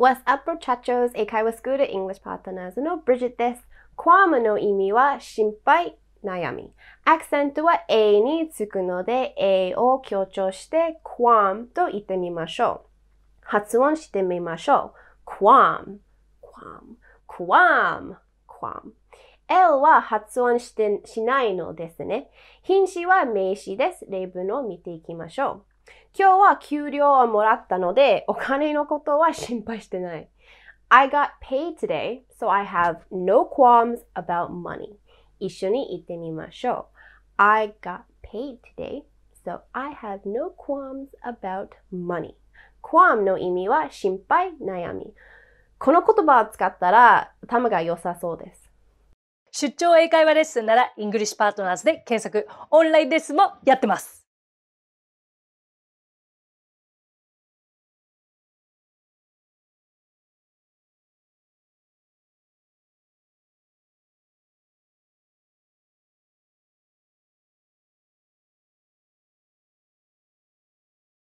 Was h t up, o chachos? 英会話スクール English Partners の Bridget です。Quam の意味は心配、悩み。アクセントは A につくので A を強調して Quam と言ってみましょう。発音してみましょう。Quam, Quam, Quam, Quam。L は発音してしないのですね。品詞は名詞です。例文を見ていきましょう。今日は給料をもらったので、お金のことは心配してない。I got paid today, so I have no qualms about money. 一緒に行ってみましょう。I got paid today, so I have no qualms about money. qualm の意味は心配、悩み。この言葉を使ったら頭が良さそうです。出張英会話レッスンなら、イングリッシュパートナーズで検索、オンラインレッスンもやってます。